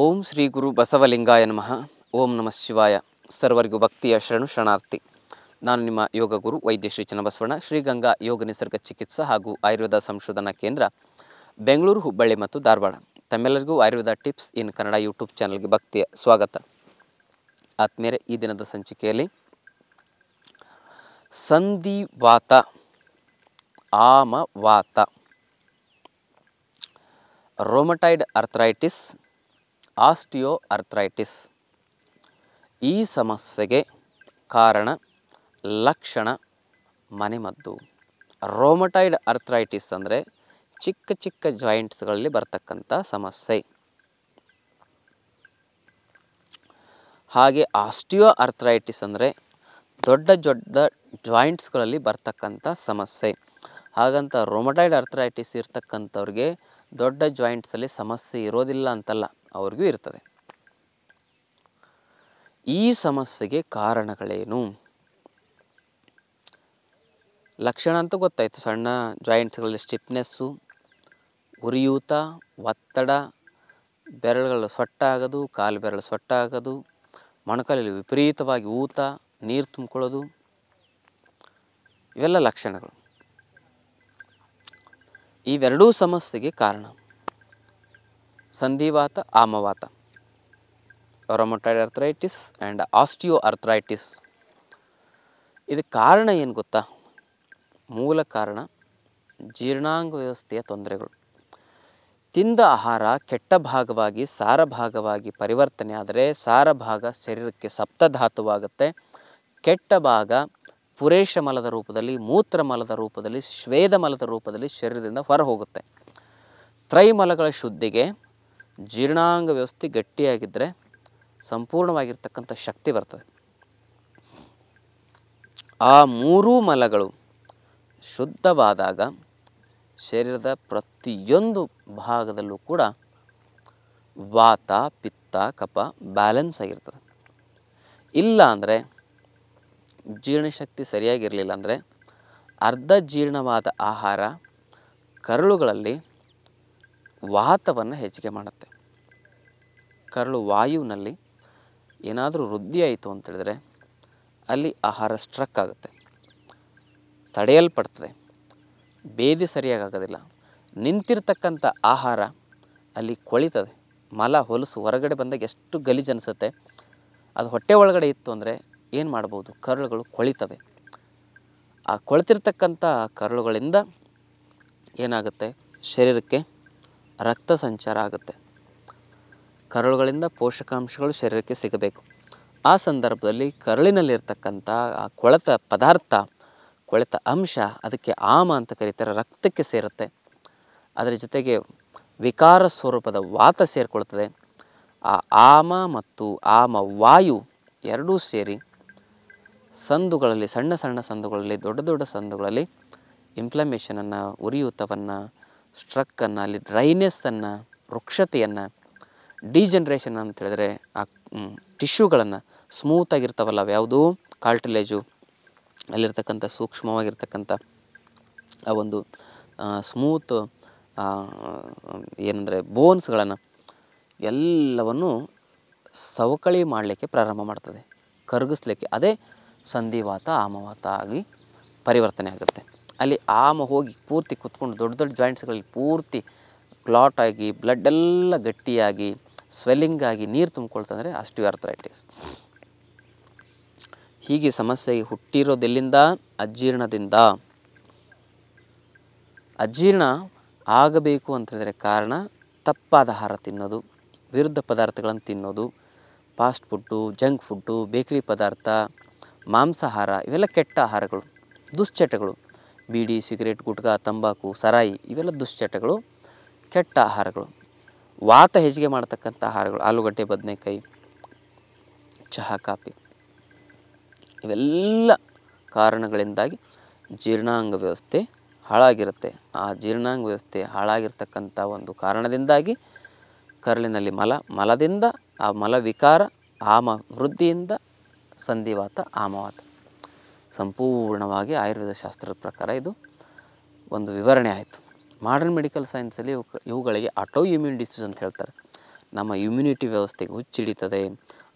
ಓಂ ಶ್ರೀ ಗುರು ಬಸವಲಿಂಗಾಯ ನಮಃ ಓಂ ನಮಃ ಶಿವಾಯ ಸರ್ವರಿಗೂ ಭಕ್ತಿಯ ಶರಣು ಶರಣಾರ್ಥಿ ನಾನು ನಿಮ್ಮ ಯೋಗ ಗುರು ವೈದ್ಯ ಶ್ರೀ ಚನ್ನಬಸವಣ್ಣ ಶ್ರೀಗಂಗಾ ಯೋಗ ನಿಸರ್ಗ ಚಿಕಿತ್ಸಾ ಹಾಗೂ ಆಯುರ್ವೇದ ಸಂಶೋಧನಾ ಕೇಂದ್ರ ಬೆಂಗಳೂರು ಹುಬ್ಬಳ್ಳಿ ಮತ್ತು ಧಾರವಾಡ ತಮ್ಮೆಲ್ಲರಿಗೂ Ayurveda tips in Kannada YouTube ಚಾನಲ್ಗೆ ಭಕ್ತಿಯ ಸ್ವಾಗತ ಆತ್ಮೇಲೆ ಈ ದಿನದ ಸಂಚಿಕೆಯಲ್ಲಿ ಸಂಧಿವಾತ ಆಮವಾತ ರೋಮಟೈಡ್ ಅರ್ಥರೈಟಿಸ್ ಆಸ್ಟಿಯೋ ಅರ್ಥ್ರೈಟಿಸ್ ಈ ಸಮಸ್ಯೆಗೆ ಕಾರಣ ಲಕ್ಷಣ ಮನೆಮದ್ದು ರೋಮಟೈಡ್ ಅರ್ಥ್ರೈಟಿಸ್ ಅಂದರೆ ಚಿಕ್ಕ ಚಿಕ್ಕ ಜಾಯಿಂಟ್ಸ್ಗಳಲ್ಲಿ ಬರ್ತಕ್ಕಂಥ ಸಮಸ್ಯೆ ಹಾಗೆ ಆಸ್ಟಿಯೋ ಅರ್ಥ್ರೈಟಿಸ್ ಅಂದರೆ ದೊಡ್ಡ ದೊಡ್ಡ ಜಾಯಿಂಟ್ಸ್ಗಳಲ್ಲಿ ಬರ್ತಕ್ಕಂಥ ಸಮಸ್ಯೆ ಹಾಗಂತ ರೋಮಟೈಡ್ ಅರ್ಥ್ರೈಟಿಸ್ ಇರ್ತಕ್ಕಂಥವ್ರಿಗೆ ದೊಡ್ಡ ಜಾಯಿಂಟ್ಸಲ್ಲಿ ಸಮಸ್ಯೆ ಇರೋದಿಲ್ಲ ಅಂತಲ್ಲ ಅವ್ರಿಗೂ ಇರ್ತದೆ ಈ ಸಮಸ್ಯೆಗೆ ಕಾರಣಗಳೇನು ಲಕ್ಷಣ ಅಂತ ಗೊತ್ತಾಯಿತು ಸಣ್ಣ ಜಾಯಿಂಟ್ಸ್ಗಳಲ್ಲಿ ಸ್ಟಿಫ್ನೆಸ್ಸು ಉರಿಯೂತ ಒತ್ತಡ ಬೆರಳುಗಳು ಸೊಟ್ಟಾಗೋದು ಕಾಲು ಬೆರಳು ಸೊಟ್ಟಾಗೋದು ಮೊಣಕಾಲಲ್ಲಿ ವಿಪರೀತವಾಗಿ ಊತ ನೀರು ತುಂಬಿಕೊಳ್ಳೋದು ಇವೆಲ್ಲ ಲಕ್ಷಣಗಳು ಇವೆರಡೂ ಸಮಸ್ಯೆಗೆ ಕಾರಣ ಸಂಧಿವಾತ ಆಮವಾತ rheumatoid arthritis and osteoarthritis ಇದಕ್ಕೆ ಕಾರಣ ಏನು ಗೊತ್ತಾ ಮೂಲ ಕಾರಣ ಜೀರ್ಣಾಂಗ ವ್ಯವಸ್ಥೆಯ ತೊಂದರೆಗಳು ತಿಂದ ಆಹಾರ ಕೆಟ್ಟ ಭಾಗವಾಗಿ ಸಾರ ಭಾಗವಾಗಿ ಪರಿವರ್ತನೆ ಆದರೆ ಸಾರ ಭಾಗ ಶರೀರಕ್ಕೆ ಸಪ್ತಧಾತುವಾಗುತ್ತೆ ಕೆಟ್ಟ ಭಾಗ ಮಲದ ರೂಪದಲ್ಲಿ ಮೂತ್ರ ಮಲದ ರೂಪದಲ್ಲಿ ಮಲದ ರೂಪದಲ್ಲಿ ಶರೀರದಿಂದ ಹೊರಹೋಗುತ್ತೆ ತ್ರೈಮಲಗಳ ಶುದ್ಧಿಗೆ ಜೀರ್ಣಾಂಗ ವ್ಯವಸ್ಥೆ ಗಟ್ಟಿಯಾಗಿದ್ದರೆ ಸಂಪೂರ್ಣವಾಗಿರ್ತಕ್ಕಂಥ ಶಕ್ತಿ ಬರ್ತದೆ ಆ ಮೂರೂ ಮಲಗಳು ಶುದ್ಧವಾದಾಗ ಶರೀರದ ಪ್ರತಿಯೊಂದು ಭಾಗದಲ್ಲೂ ಕೂಡ ವಾತ ಪಿತ್ತ ಕಪ ಬ್ಯಾಲೆನ್ಸ್ ಆಗಿರ್ತದೆ ಇಲ್ಲ ಅಂದರೆ ಜೀರ್ಣಶಕ್ತಿ ಸರಿಯಾಗಿರಲಿಲ್ಲ ಅಂದರೆ ಅರ್ಧ ಜೀರ್ಣವಾದ ಆಹಾರ ಕರಳುಗಳಲ್ಲಿ ವಾತವನ್ನು ಹೆಚ್ಚಿಗೆ ಮಾಡುತ್ತೆ ಕರಳು ವಾಯುವಿನಲ್ಲಿ ಏನಾದರೂ ವೃದ್ಧಿ ಆಯಿತು ಅಂತೇಳಿದರೆ ಅಲ್ಲಿ ಆಹಾರ ಸ್ಟ್ರಕ್ ಆಗುತ್ತೆ ತಡೆಯಲ್ಪಡ್ತದೆ ಬೇದಿ ಸರಿಯಾಗಾಗೋದಿಲ್ಲ ನಿಂತಿರ್ತಕ್ಕಂಥ ಆಹಾರ ಅಲ್ಲಿ ಕೊಳಿತದೆ ಮಲ ಹೊಲಸು ಹೊರಗಡೆ ಬಂದಾಗ ಎಷ್ಟು ಗಲೀಜು ಅನಿಸುತ್ತೆ ಅದು ಹೊಟ್ಟೆ ಒಳಗಡೆ ಇತ್ತು ಅಂದರೆ ಏನು ಮಾಡ್ಬೋದು ಕರಳುಗಳು ಕೊಳಿತವೆ ಆ ಕೊಳಿತಿರ್ತಕ್ಕಂಥ ಕರಳುಗಳಿಂದ ಏನಾಗುತ್ತೆ ಶರೀರಕ್ಕೆ ರಕ್ತ ಸಂಚಾರ ಆಗುತ್ತೆ ಕರುಳುಗಳಿಂದ ಪೋಷಕಾಂಶಗಳು ಶರೀರಕ್ಕೆ ಸಿಗಬೇಕು ಆ ಸಂದರ್ಭದಲ್ಲಿ ಕರುಳಿನಲ್ಲಿರ್ತಕ್ಕಂಥ ಆ ಕೊಳೆತ ಪದಾರ್ಥ ಕೊಳೆತ ಅಂಶ ಅದಕ್ಕೆ ಆಮ ಅಂತ ಕರೀತಾರೆ ರಕ್ತಕ್ಕೆ ಸೇರುತ್ತೆ ಅದರ ಜೊತೆಗೆ ವಿಕಾರ ಸ್ವರೂಪದ ವಾತ ಸೇರಿಕೊಳ್ತದೆ ಆ ಆಮ ಮತ್ತು ಆಮ ವಾಯು ಎರಡೂ ಸೇರಿ ಸಂದುಗಳಲ್ಲಿ ಸಣ್ಣ ಸಣ್ಣ ಸಂದುಗಳಲ್ಲಿ ದೊಡ್ಡ ದೊಡ್ಡ ಸಂದುಗಳಲ್ಲಿ ಇನ್ಫ್ಲಮೇಷನನ್ನು ಉರಿಯೂತವನ್ನು ಸ್ಟ್ರಕ್ಕನ್ನು ಅಲ್ಲಿ ಡ್ರೈನೆಸ್ಸನ್ನು ವೃಕ್ಷತೆಯನ್ನು ಡಿಜನ್ರೇಷನ್ ಅಂತ ಹೇಳಿದ್ರೆ ಆ ಟಿಶ್ಯೂಗಳನ್ನು ಸ್ಮೂತಾಗಿರ್ತಾವಲ್ಲ ಯಾವುದೂ ಕಾರ್ಟಿಲೇಜು ಅಲ್ಲಿರ್ತಕ್ಕಂಥ ಸೂಕ್ಷ್ಮವಾಗಿರ್ತಕ್ಕಂಥ ಆ ಒಂದು ಸ್ಮೂತ್ ಏನಂದರೆ ಬೋನ್ಸ್ಗಳನ್ನು ಎಲ್ಲವನ್ನು ಸವಕಳಿ ಮಾಡಲಿಕ್ಕೆ ಪ್ರಾರಂಭ ಮಾಡ್ತದೆ ಕರಗಿಸ್ಲಿಕ್ಕೆ ಅದೇ ಸಂಧಿವಾತ ಆಮವಾತ ಆಗಿ ಪರಿವರ್ತನೆ ಆಗುತ್ತೆ ಅಲ್ಲಿ ಆಮ ಹೋಗಿ ಪೂರ್ತಿ ಕುತ್ಕೊಂಡು ದೊಡ್ಡ ದೊಡ್ಡ ಜಾಯಿಂಟ್ಸ್ಗಳಲ್ಲಿ ಪೂರ್ತಿ ಕ್ಲಾಟ್ ಆಗಿ ಬ್ಲಡ್ ಎಲ್ಲ ಗಟ್ಟಿಯಾಗಿ ಸ್ವೆಲ್ಲಿಂಗ್ ಆಗಿ ನೀರು ತುಂಬಿಕೊಳ್ತಂದರೆ ಅರ್ಥರೈಟಿಸ್ ಹೀಗೆ ಸಮಸ್ಯೆ ಹುಟ್ಟಿರೋದೆಲ್ಲಿಂದ ಅಜೀರ್ಣದಿಂದ ಅಜೀರ್ಣ ಆಗಬೇಕು ಅಂತ ಹೇಳಿದರೆ ಕಾರಣ ತಪ್ಪಾದ ಆಹಾರ ತಿನ್ನೋದು ವಿರುದ್ಧ ಪದಾರ್ಥಗಳನ್ನು ತಿನ್ನೋದು fast food junk food bakery ಪದಾರ್ಥ ಮಾಂಸಾಹಾರ ಇವೆಲ್ಲ ಕೆಟ್ಟ ಆಹಾರಗಳು ದುಶ್ಚಟಗಳು ಬೀಡಿ ಸಿಗರೇಟ್ ಗುಟ್ಕಾ ತಂಬಾಕು ಸರಾಯಿ ಇವೆಲ್ಲ ದುಶ್ಚಟಗಳು ಕೆಟ್ಟ ಆಹಾರಗಳು ವಾತ ಹೆಚ್ಚಿಗೆ ಮಾಡ್ತಕ್ಕಂಥ ಆಹಾರಗಳು ಆಲೂಗಡ್ಡೆ ಬದನೆಕಾಯಿ ಚಹಾ ಕಾಫಿ ಇವೆಲ್ಲ ಕಾರಣಗಳಿಂದಾಗಿ ಜೀರ್ಣಾಂಗ ವ್ಯವಸ್ಥೆ ಹಾಳಾಗಿರುತ್ತೆ ಆ ಜೀರ್ಣಾಂಗ ವ್ಯವಸ್ಥೆ ಹಾಳಾಗಿರ್ತಕ್ಕಂಥ ಒಂದು ಕಾರಣದಿಂದಾಗಿ ಕರಳಿನಲ್ಲಿ ಮಲ ಮಲದಿಂದ ಆ ಮಲ ವಿಕಾರ ಆಮ ವೃದ್ಧಿಯಿಂದ ಸಂಧಿವಾತ ಆಮವಾತ ಸಂಪೂರ್ಣವಾಗಿ ಆಯುರ್ವೇದ ಶಾಸ್ತ್ರದ ಪ್ರಕಾರ ಇದು ಒಂದು ವಿವರಣೆ ಆಯಿತು ಮಾಡರ್ನ್ ಮೆಡಿಕಲ್ ಸೈನ್ಸಲ್ಲಿ ಇವು ಇವುಗಳಿಗೆ ಆಟೋ ಇಮ್ಯೂನ್ ಡಿಸೀಸ್ ಅಂತ ಹೇಳ್ತಾರೆ ನಮ್ಮ ಇಮ್ಯುನಿಟಿ ವ್ಯವಸ್ಥೆಗೆ ಹುಚ್ಚಿಡಿತದೆ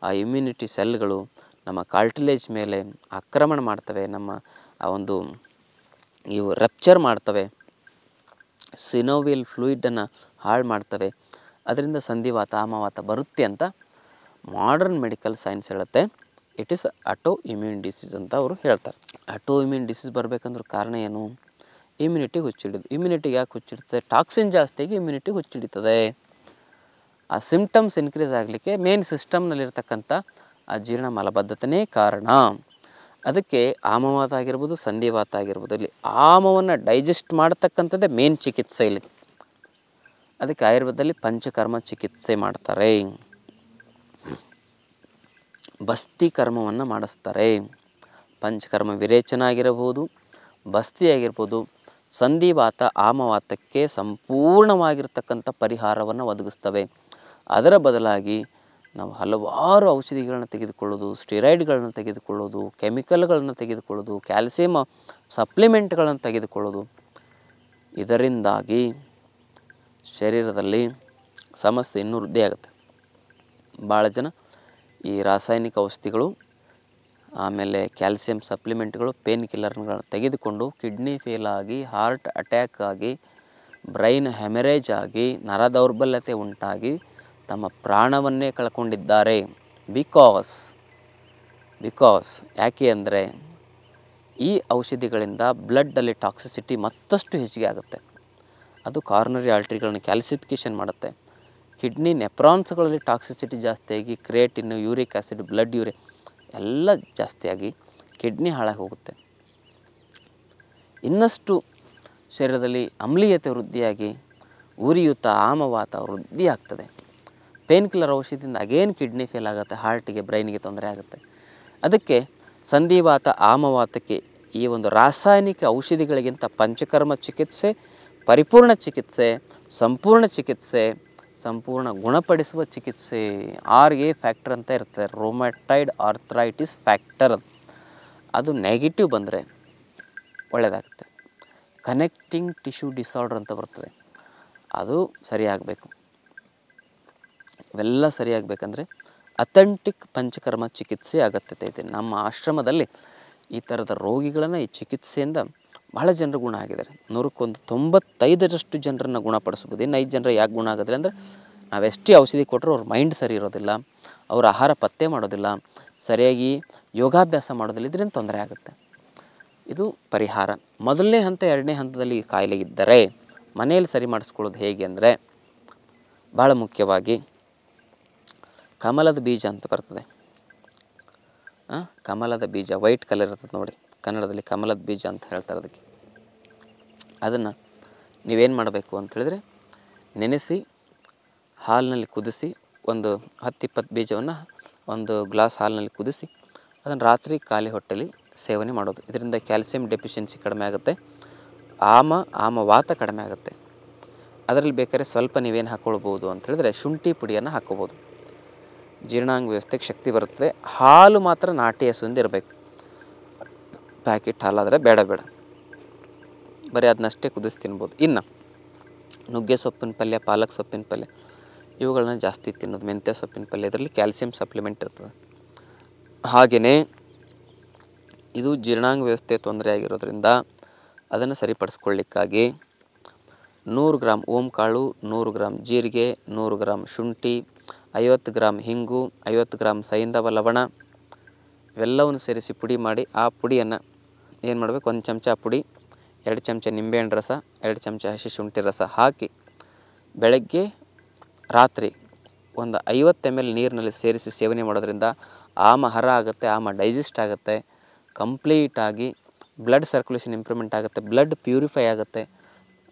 ಆ ಇಮ್ಯುನಿಟಿ ಸೆಲ್ಗಳು ನಮ್ಮ ಕಾಲ್ಟಿಲೇಜ್ ಮೇಲೆ ಆಕ್ರಮಣ ಮಾಡ್ತವೆ ನಮ್ಮ ಆ ಒಂದು ಇವು ರಪ್ಚರ್ ಮಾಡ್ತವೆ ಸಿನೋವಿಲ್ ಫ್ಲೂಯಿಡನ್ನು ಹಾಳು ಮಾಡ್ತವೆ ಅದರಿಂದ ಸಂಧಿವಾತ ಆಮವಾತ ಬರುತ್ತೆ ಅಂತ ಮಾಡರ್ನ್ ಮೆಡಿಕಲ್ ಸೈನ್ಸ್ ಹೇಳುತ್ತೆ it is autoimmune disease ಅಂತ ಅವರು ಹೇಳ್ತಾರೆ ಅಟೋ ಇಮ್ಯೂನ್ ಡಿಸೀಸ್ ಬರಬೇಕಂದ್ರೆ ಕಾರಣ ಏನು ಇಮ್ಯುನಿಟಿ ಹುಚ್ಚಿಡಿದು ಇಮ್ಯುನಿಟಿ ಯಾಕೆ ಹುಚ್ಚಿಡ್ತದೆ ಟಾಕ್ಸಿನ್ ಜಾಸ್ತಿಯಾಗಿ ಇಮ್ಯುನಿಟಿ ಹುಚ್ಚಿಡಿತದೆ ಆ ಸಿಂಪ್ಟಮ್ಸ್ ಇನ್ಕ್ರೀಸ್ ಆಗಲಿಕ್ಕೆ ಮೇನ್ ಸಿಸ್ಟಮ್ನಲ್ಲಿರ್ತಕ್ಕಂಥ ಆ ಜೀರ್ಣ ಮಲಬದ್ಧತೆಯೇ ಕಾರಣ ಅದಕ್ಕೆ ಆಮವಾತ ಆಗಿರ್ಬೋದು ಸಂಧಿವಾತ ಆಗಿರ್ಬೋದು ಇಲ್ಲಿ ಆಮವನ್ನು ಡೈಜೆಸ್ಟ್ ಮಾಡತಕ್ಕಂಥದ್ದೇ ಮೇನ್ ಚಿಕಿತ್ಸೆ ಇಲ್ಲಿ ಅದಕ್ಕೆ ಆಯುರ್ವೇದದಲ್ಲಿ ಪಂಚಕರ್ಮ ಚಿಕಿತ್ಸೆ ಮಾಡ್ತಾರೆ ಬಸ್ತಿ ಕರ್ಮವನ್ನು ಮಾಡಿಸ್ತಾರೆ ಪಂಚಕರ್ಮ ವಿರೇಚನ ಆಗಿರಬಹುದು ಬಸ್ತಿ ಆಗಿರ್ಬೋದು ಸಂಧಿವಾತ ಆಮವಾತಕ್ಕೆ ಸಂಪೂರ್ಣವಾಗಿರ್ತಕ್ಕಂಥ ಪರಿಹಾರವನ್ನು ಒದಗಿಸ್ತವೆ ಅದರ ಬದಲಾಗಿ ನಾವು ಹಲವಾರು ಔಷಧಿಗಳನ್ನು ತೆಗೆದುಕೊಳ್ಳೋದು ಸ್ಟಿರಾಯ್ಡ್ಗಳನ್ನು ತೆಗೆದುಕೊಳ್ಳೋದು ಕೆಮಿಕಲ್ಗಳನ್ನು ತೆಗೆದುಕೊಳ್ಳೋದು ಕ್ಯಾಲ್ಸಿಯಮ್ ಸಪ್ಲಿಮೆಂಟ್ಗಳನ್ನು ತೆಗೆದುಕೊಳ್ಳೋದು ಇದರಿಂದಾಗಿ ಶರೀರದಲ್ಲಿ ಸಮಸ್ಯೆ ಇನ್ನೂ ವೃದ್ಧಿಯಾಗುತ್ತೆ ಭಾಳ ಜನ ಈ ರಾಸಾಯನಿಕ ಔಷಧಿಗಳು ಆಮೇಲೆ ಕ್ಯಾಲ್ಸಿಯಂ ಸಪ್ಲಿಮೆಂಟ್ಗಳು ಪೇನ್ ಕಿಲ್ಲರ್ಗಳನ್ನು ತೆಗೆದುಕೊಂಡು ಕಿಡ್ನಿ ಫೇಲ್ ಆಗಿ ಹಾರ್ಟ್ ಅಟ್ಯಾಕ್ ಆಗಿ ಬ್ರೈನ್ ಹೆಮರೇಜ್ ಆಗಿ ನರ ದೌರ್ಬಲ್ಯತೆ ಉಂಟಾಗಿ ತಮ್ಮ ಪ್ರಾಣವನ್ನೇ ಕಳ್ಕೊಂಡಿದ್ದಾರೆ ಬಿಕಾಸ್ ಬಿಕಾಸ್ ಯಾಕೆ ಅಂದರೆ ಈ ಔಷಧಿಗಳಿಂದ ಬ್ಲಡ್ಡಲ್ಲಿ ಟಾಕ್ಸಿಸಿಟಿ ಮತ್ತಷ್ಟು ಹೆಚ್ಚಿಗೆ ಆಗುತ್ತೆ ಅದು ಕಾರ್ನರಿ ಆಲ್ಟ್ರಿಗಳನ್ನು ಕ್ಯಾಲ್ಸಿಫಿಕೇಷನ್ ಮಾಡುತ್ತೆ ಕಿಡ್ನಿ ನೆಪ್ರಾನ್ಸ್ಗಳಲ್ಲಿ ಟಾಕ್ಸಿಸಿಟಿ ಜಾಸ್ತಿಯಾಗಿ creatine uric acid blood urea ಎಲ್ಲ ಜಾಸ್ತಿಯಾಗಿ ಕಿಡ್ನಿ ಹಾಳಾಗಿ ಹೋಗುತ್ತೆ ಇನ್ನಷ್ಟು ಶರೀರದಲ್ಲಿ ಅಮ್ಲೀಯತೆ ವೃದ್ಧಿಯಾಗಿ ಉರಿಯೂತ ಆಮವಾತ ವೃದ್ಧಿ ಆಗ್ತದೆ ಪೇನ್ ಕಿಲ್ಲರ್ ಔಷಧಿಯಿಂದ ಅಗೇನ್ ಕಿಡ್ನಿ ಫೇಲ್ ಆಗುತ್ತೆ ಹಾರ್ಟಿಗೆ ಬ್ರೈನಿಗೆ ತೊಂದರೆ ಆಗುತ್ತೆ ಅದಕ್ಕೆ ಸಂಧಿವಾತ ಆಮವಾತಕ್ಕೆ ಈ ಒಂದು ರಾಸಾಯನಿಕ ಔಷಧಿಗಳಿಗಿಂತ ಪಂಚಕರ್ಮ ಚಿಕಿತ್ಸೆ ಪರಿಪೂರ್ಣ ಚಿಕಿತ್ಸೆ ಸಂಪೂರ್ಣ ಚಿಕಿತ್ಸೆ ಸಂಪೂರ್ಣ ಗುಣಪಡಿಸುವ ಚಿಕಿತ್ಸೆ ಆರ್ ಎ ಫ್ಯಾಕ್ಟರ್ ಅಂತ ಇರ್ತದೆ ರೋಮ್ಯಾಟೈಡ್ ಆರ್ಥ್ರೈಟಿಸ್ ಫ್ಯಾಕ್ಟರ್ ಅದು ನೆಗೆಟಿವ್ ಬಂದರೆ ಒಳ್ಳೆಯದಾಗುತ್ತೆ ಕನೆಕ್ಟಿಂಗ್ ಟಿಶ್ಯೂ ಡಿಸಾರ್ಡರ್ ಅಂತ ಬರ್ತದೆ ಅದು ಸರಿಯಾಗಬೇಕು ಇವೆಲ್ಲ ಸರಿಯಾಗಬೇಕಂದ್ರೆ ಅಥೆಂಟಿಕ್ ಪಂಚಕರ್ಮ ಚಿಕಿತ್ಸೆ ಅಗತ್ಯತೆ ಇದೆ ನಮ್ಮ ಆಶ್ರಮದಲ್ಲಿ ಈ ಥರದ ರೋಗಿಗಳನ್ನು ಈ ಚಿಕಿತ್ಸೆಯಿಂದ ಬಹಳ ಜನರು ಗುಣ ಆಗಿದ್ದಾರೆ ನೂರಕ್ಕೊಂದು ತೊಂಬತ್ತೈದರಷ್ಟು ಜನರನ್ನು ಗುಣಪಡಿಸ್ಬೋದು ಇನ್ನು ಐದು ಜನರು ಯಾಕೆ ಗುಣ ಆಗಿದ್ರೆ ಅಂದರೆ ಎಷ್ಟು ಔಷಧಿ ಕೊಟ್ಟರು ಅವ್ರ ಮೈಂಡ್ ಸರಿ ಇರೋದಿಲ್ಲ ಅವ್ರ ಆಹಾರ ಪತ್ತೆ ಮಾಡೋದಿಲ್ಲ ಸರಿಯಾಗಿ ಯೋಗಾಭ್ಯಾಸ ಮಾಡೋದಿಲ್ಲ ಇದರಿಂದ ತೊಂದರೆ ಆಗುತ್ತೆ ಇದು ಪರಿಹಾರ ಮೊದಲನೇ ಹಂತ ಎರಡನೇ ಹಂತದಲ್ಲಿ ಕಾಯಿಲೆ ಇದ್ದರೆ ಮನೆಯಲ್ಲಿ ಸರಿ ಮಾಡಿಸ್ಕೊಳ್ಳೋದು ಹೇಗೆ ಅಂದರೆ ಭಾಳ ಮುಖ್ಯವಾಗಿ ಕಮಲದ ಬೀಜ ಅಂತ ಬರ್ತದೆ ಕಮಲದ ಬೀಜ ವೈಟ್ ಕಲರ್ ಇರ್ತದೆ ನೋಡಿ ಕನ್ನಡದಲ್ಲಿ ಕಮಲದ ಬೀಜ ಅಂತ ಹೇಳ್ತಾರೆ ಅದಕ್ಕೆ ಅದನ್ನು ನೀವೇನು ಮಾಡಬೇಕು ಅಂತೇಳಿದರೆ ನೆನೆಸಿ ಹಾಲಿನಲ್ಲಿ ಕುದಿಸಿ ಒಂದು ಹತ್ತಿಪ್ಪತ್ತು ಬೀಜವನ್ನು ಒಂದು ಗ್ಲಾಸ್ ಹಾಲಿನಲ್ಲಿ ಕುದಿಸಿ ಅದನ್ನು ರಾತ್ರಿ ಖಾಲಿ ಹೊಟ್ಟೆಲಿ ಸೇವನೆ ಮಾಡೋದು ಇದರಿಂದ ಕ್ಯಾಲ್ಸಿಯಂ ಡೆಫಿಷಿಯನ್ಸಿ ಕಡಿಮೆ ಆಗುತ್ತೆ ಆಮ ಆಮ ವಾತ ಕಡಿಮೆ ಆಗುತ್ತೆ ಅದರಲ್ಲಿ ಬೇಕಾದ್ರೆ ಸ್ವಲ್ಪ ನೀವೇನು ಹಾಕ್ಕೊಳ್ಬೋದು ಅಂತ ಹೇಳಿದ್ರೆ ಶುಂಠಿ ಪುಡಿಯನ್ನು ಹಾಕ್ಕೋಬೋದು ಜೀರ್ಣಾಂಗ ವ್ಯವಸ್ಥೆಗೆ ಶಕ್ತಿ ಬರುತ್ತದೆ ಹಾಲು ಮಾತ್ರ ನಾಟಿ ಹಸುವಿಂದ ಇರಬೇಕು ಪ್ಯಾಕೆಟ್ ಹಾಲಾದರೆ ಬೇಡ ಬೇಡ ಬರೀ ಅದನ್ನಷ್ಟೇ ಕುದಿಸಿ ತಿನ್ಬೋದು ಇನ್ನು ನುಗ್ಗೆ ಸೊಪ್ಪಿನ ಪಲ್ಯ ಪಾಲಕ್ ಸೊಪ್ಪಿನ ಪಲ್ಯ ಇವುಗಳನ್ನ ಜಾಸ್ತಿ ತಿನ್ನೋದು ಮೆಂತ್ಯ ಸೊಪ್ಪಿನ ಪಲ್ಯ ಇದರಲ್ಲಿ ಕ್ಯಾಲ್ಸಿಯಂ ಸಪ್ಲಿಮೆಂಟ್ ಇರ್ತದೆ ಹಾಗೆಯೇ ಇದು ಜೀರ್ಣಾಂಗ ವ್ಯವಸ್ಥೆ ತೊಂದರೆ ಆಗಿರೋದ್ರಿಂದ ಅದನ್ನು ಸರಿಪಡಿಸ್ಕೊಳ್ಳಿಕ್ಕಾಗಿ ನೂರು ಗ್ರಾಮ್ ಓಂಕಾಳು ನೂರು ಗ್ರಾಮ್ ಜೀರಿಗೆ ನೂರು ಗ್ರಾಮ್ ಶುಂಠಿ ಐವತ್ತು ಗ್ರಾಮ್ ಹಿಂಗು ಐವತ್ತು ಗ್ರಾಮ್ ಸೈಂಧವ ಲವಣ ಇವೆಲ್ಲವನ್ನು ಸೇರಿಸಿ ಪುಡಿ ಮಾಡಿ ಆ ಪುಡಿಯನ್ನು ಏನು ಮಾಡಬೇಕು ಒಂದು ಚಮಚ ಪುಡಿ ಎರಡು ಚಮಚ ನಿಂಬೆಹಣ್ಣು ರಸ ಎರಡು ಚಮಚ ಹಸಿ ಶುಂಠಿ ರಸ ಹಾಕಿ ಬೆಳಗ್ಗೆ ರಾತ್ರಿ ಒಂದು ಐವತ್ತು ಎಮ್ ಎಲ್ ನೀರಿನಲ್ಲಿ ಸೇರಿಸಿ ಸೇವನೆ ಮಾಡೋದ್ರಿಂದ ಆಮ ಹರ ಆಗುತ್ತೆ ಆಮ ಡೈಜೆಸ್ಟ್ ಆಗುತ್ತೆ ಕಂಪ್ಲೀಟಾಗಿ ಬ್ಲಡ್ ಸರ್ಕ್ಯುಲೇಷನ್ ಇಂಪ್ರೂವ್ಮೆಂಟ್ ಆಗುತ್ತೆ ಬ್ಲಡ್ ಪ್ಯೂರಿಫೈ ಆಗುತ್ತೆ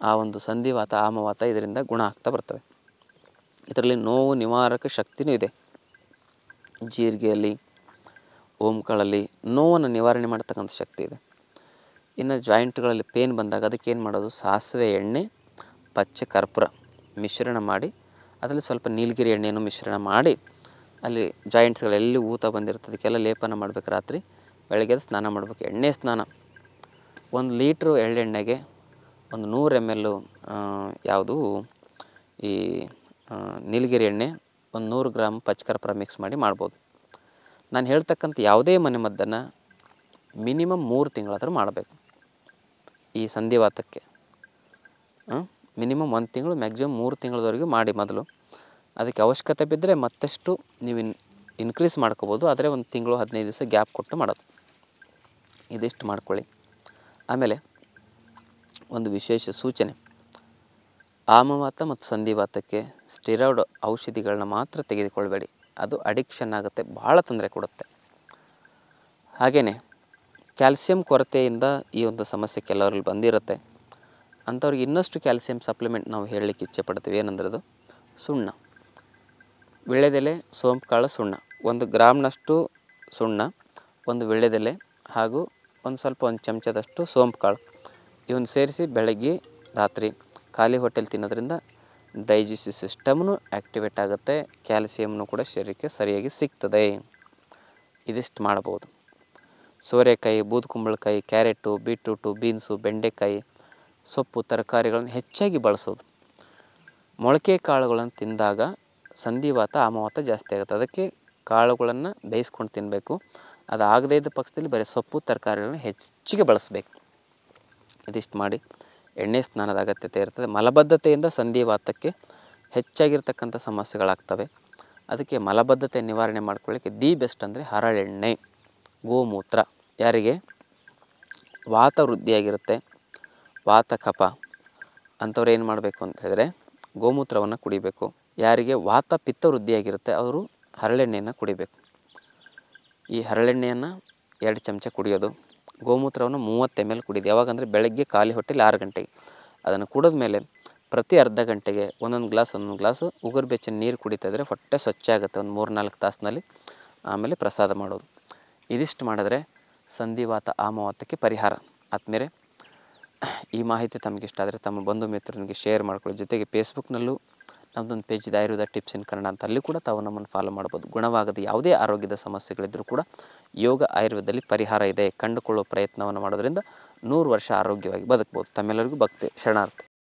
ಆ ಒಂದು ಸಂಧಿವಾತ ಆಮವಾತ ಇದರಿಂದ ಗುಣ ಆಗ್ತಾ ಬರ್ತವೆ ಇದರಲ್ಲಿ ನೋವು ನಿವಾರಕ ಶಕ್ತಿನೂ ಇದೆ ಜೀರಿಗೆಯಲ್ಲಿ ಓಂಕಾಳಲ್ಲಿ ನೋವನ್ನು ನಿವಾರಣೆ ಮಾಡ್ತಕ್ಕಂಥ ಶಕ್ತಿ ಇದೆ ಇನ್ನು ಜಾಯಿಂಟ್ಗಳಲ್ಲಿ ಪೇನ್ ಬಂದಾಗ ಅದಕ್ಕೆ ಏನು ಮಾಡೋದು ಸಾಸಿವೆ ಎಣ್ಣೆ ಪಚ್ಚ ಕರ್ಪೂರ ಮಿಶ್ರಣ ಮಾಡಿ ಅದರಲ್ಲಿ ಸ್ವಲ್ಪ ನೀಲಗಿರಿ ಎಣ್ಣೆಯನ್ನು ಮಿಶ್ರಣ ಮಾಡಿ ಅಲ್ಲಿ ಜಾಯಿಂಟ್ಸ್ಗಳೆಲ್ಲಿ ಊತ ಬಂದಿರ್ತದೆ ಅದಕ್ಕೆಲ್ಲ ಲೇಪನ ಮಾಡಬೇಕು ರಾತ್ರಿ ಬೆಳಗ್ಗೆ ಸ್ನಾನ ಮಾಡಬೇಕು ಎಣ್ಣೆ ಸ್ನಾನ ಒಂದು ಲೀಟ್ರು ಎಳ್ಳೆಣ್ಣೆಗೆ ಒಂದು ನೂರು ಎಮ್ ಎಲ್ಲು ಯಾವುದು ಈ ನೀಲಗಿರಿ ಎಣ್ಣೆ ಒಂದು ನೂರು ಗ್ರಾಮ್ ಪಚ್ಕರ್ಪುರ ಮಿಕ್ಸ್ ಮಾಡಿ ಮಾಡ್ಬೋದು ನಾನು ಹೇಳ್ತಕ್ಕಂಥ ಯಾವುದೇ ಮನೆಮದ್ದನ್ನು ಮಿನಿಮಮ್ ಮೂರು ತಿಂಗಳಾದರೂ ಮಾಡಬೇಕು ಈ ಸಂಧಿವಾತಕ್ಕೆ ಮಿನಿಮಮ್ ಒಂದು ತಿಂಗಳು ಮ್ಯಾಕ್ಸಿಮಮ್ ಮೂರು ತಿಂಗಳವರೆಗೂ ಮಾಡಿ ಮೊದಲು ಅದಕ್ಕೆ ಅವಶ್ಯಕತೆ ಬಿದ್ದರೆ ಮತ್ತಷ್ಟು ನೀವು ಇನ್ ಇನ್ಕ್ರೀಸ್ ಮಾಡ್ಕೋಬೋದು ಆದರೆ ಒಂದು ತಿಂಗಳು ಹದಿನೈದು ದಿವಸ ಗ್ಯಾಪ್ ಕೊಟ್ಟು ಮಾಡೋದು ಇದಿಷ್ಟು ಮಾಡ್ಕೊಳ್ಳಿ ಆಮೇಲೆ ಒಂದು ವಿಶೇಷ ಸೂಚನೆ ಆಮವಾತ ಮತ್ತು ಸಂಧಿವಾತಕ್ಕೆ ಸ್ಟಿರಾಯ್ಡ್ ಔಷಧಿಗಳನ್ನ ಮಾತ್ರ ತೆಗೆದುಕೊಳ್ಬೇಡಿ ಅದು ಅಡಿಕ್ಷನ್ ಆಗುತ್ತೆ ಭಾಳ ತೊಂದರೆ ಕೊಡುತ್ತೆ ಹಾಗೆಯೇ ಕ್ಯಾಲ್ಸಿಯಂ ಕೊರತೆಯಿಂದ ಈ ಒಂದು ಸಮಸ್ಯೆ ಕೆಲವರಲ್ಲಿ ಬಂದಿರುತ್ತೆ ಅಂಥವ್ರಿಗೆ ಇನ್ನಷ್ಟು ಕ್ಯಾಲ್ಸಿಯಂ ಸಪ್ಲಿಮೆಂಟ್ ನಾವು ಹೇಳಲಿಕ್ಕೆ ಇಚ್ಛೆ ಪಡ್ತೀವಿ ಏನಂದ್ರೆ ಅದು ಸುಣ್ಣ ವಿಳೆದೆಲೆ ಸೋಂಪು ಕಾಳು ಸುಣ್ಣ ಒಂದು ಗ್ರಾಮ್ನಷ್ಟು ಸುಣ್ಣ ಒಂದು ವಿಳೆದೆಲೆ ಹಾಗೂ ಒಂದು ಸ್ವಲ್ಪ ಒಂದು ಚಮಚದಷ್ಟು ಸೋಂಪು ಕಾಳು ಇವನ್ನ ಸೇರಿಸಿ ಬೆಳಗ್ಗೆ ರಾತ್ರಿ ಖಾಲಿ ಹೋಟೆಲ್ ತಿನ್ನೋದ್ರಿಂದ ಡೈಜೆಸ್ಟಿವ್ ಸಿಸ್ಟಮ್ನು ಆ್ಯಕ್ಟಿವೇಟ್ ಆಗುತ್ತೆ ಕ್ಯಾಲ್ಸಿಯಮ್ನು ಕೂಡ ಶರೀರಕ್ಕೆ ಸರಿಯಾಗಿ ಸಿಗ್ತದೆ ಇದಿಷ್ಟು ಮಾಡ್ಬೋದು ಸೋರೆಕಾಯಿ ಬೂದುಕುಂಬಳಕಾಯಿ ಕ್ಯಾರೆಟು ಬೀಟ್ರೂಟು ಬೀನ್ಸು ಬೆಂಡೆಕಾಯಿ ಸೊಪ್ಪು ತರಕಾರಿಗಳನ್ನು ಹೆಚ್ಚಾಗಿ ಬಳಸೋದು ಮೊಳಕೆ ಕಾಳುಗಳನ್ನು ತಿಂದಾಗ ಸಂಧಿವಾತ ಆಮವಾತ ಜಾಸ್ತಿ ಆಗುತ್ತೆ ಅದಕ್ಕೆ ಕಾಳುಗಳನ್ನು ಬೇಯಿಸ್ಕೊಂಡು ತಿನ್ನಬೇಕು ಅದು ಆಗದೇ ಇದ್ದ ಪಕ್ಷದಲ್ಲಿ ಬರೀ ಸೊಪ್ಪು ತರಕಾರಿಗಳನ್ನು ಹೆಚ್ಚಿಗೆ ಬಳಸಬೇಕು ಇದಿಷ್ಟು ಮಾಡಿ ಎಣ್ಣೆ ಸ್ನಾನದ ಅಗತ್ಯತೆ ಇರ್ತದೆ ಮಲಬದ್ಧತೆಯಿಂದ ಸಂಧಿವಾತಕ್ಕೆ ಹೆಚ್ಚಾಗಿರ್ತಕ್ಕಂಥ ಸಮಸ್ಯೆಗಳಾಗ್ತವೆ ಅದಕ್ಕೆ ಮಲಬದ್ಧತೆ ನಿವಾರಣೆ ಮಾಡ್ಕೊಳ್ಳಿಕ್ಕೆ ದಿ ಬೆಸ್ಟ್ ಅಂದರೆ ಹರಳೆಣ್ಣೆ ಗೋಮೂತ್ರ ಯಾರಿಗೆ ವಾತ ವೃದ್ಧಿಯಾಗಿರುತ್ತೆ ವಾತ ಕಫ ಅಂಥವ್ರು ಏನು ಮಾಡಬೇಕು ಅಂತ ಹೇಳಿದ್ರೆ ಗೋಮೂತ್ರವನ್ನು ಕುಡಿಬೇಕು ಯಾರಿಗೆ ವಾತ ಪಿತ್ತ ವೃದ್ಧಿಯಾಗಿರುತ್ತೆ ಅವರು ಹರಳೆಣ್ಣೆಯನ್ನು ಕುಡಿಬೇಕು ಈ ಹರಳೆಣ್ಣೆಯನ್ನು ಎರಡು ಚಮಚ ಕುಡಿಯೋದು ಗೋಮೂತ್ರವನ್ನು ಮೂವತ್ತು ಎಮ್ ಎಲ್ ಕುಡಿಯೋದು ಯಾವಾಗಂದರೆ ಬೆಳಗ್ಗೆ ಖಾಲಿ ಹೊಟ್ಟೆಲಿ ಆರು ಗಂಟೆಗೆ ಅದನ್ನು ಕುಡಿದ ಮೇಲೆ ಪ್ರತಿ ಅರ್ಧ ಗಂಟೆಗೆ ಒಂದೊಂದು ಗ್ಲಾಸ್ ಒಂದೊಂದು ಗ್ಲಾಸು ಉಗುರು ಬೆಚ್ಚಿನ ನೀರು ಕುಡಿತಾ ಇದ್ದರೆ ಹೊಟ್ಟೆ ಸ್ವಚ್ಛ ಆಗುತ್ತೆ ಒಂದು ಮೂರು ನಾಲ್ಕು ತಾಸಿನಲ್ಲಿ ಆಮೇಲೆ ಪ್ರಸಾದ ಮಾಡೋದು ಇದಿಷ್ಟು ಮಾಡಿದ್ರೆ ಸಂಧಿವಾತ ಆಮವಾತಕ್ಕೆ ಪರಿಹಾರ ಆದಮೇಲೆ ಈ ಮಾಹಿತಿ ತಮಗಿಷ್ಟ ಆದರೆ ತಮ್ಮ ಬಂಧು ಮಿತ್ರರಿಗೆ ಶೇರ್ ಮಾಡ್ಕೊಳ್ಳಿ ಜೊತೆಗೆ ಫೇಸ್ಬುಕ್ನಲ್ಲೂ ನಮ್ಮದೊಂದು page Ayurveda tips in Kannada ಅಂತ ಅಲ್ಲಿ ಕೂಡ ತಾವು ನಮ್ಮನ್ನು ಫಾಲೋ ಮಾಡ್ಬೋದು ಗುಣವಾಗದ ಯಾವುದೇ ಆರೋಗ್ಯದ ಸಮಸ್ಯೆಗಳಿದ್ದರೂ ಕೂಡ ಯೋಗ ಆಯುರ್ವೇದದಲ್ಲಿ ಪರಿಹಾರ ಇದೆ ಕಂಡುಕೊಳ್ಳೋ ಪ್ರಯತ್ನವನ್ನು ಮಾಡೋದರಿಂದ ನೂರು ವರ್ಷ ಆರೋಗ್ಯವಾಗಿ ಬದುಕ್ಬೋದು ತಮ್ಮೆಲ್ಲರಿಗೂ ಭಕ್ತಿ ಶರಣಾರ್ಥಿ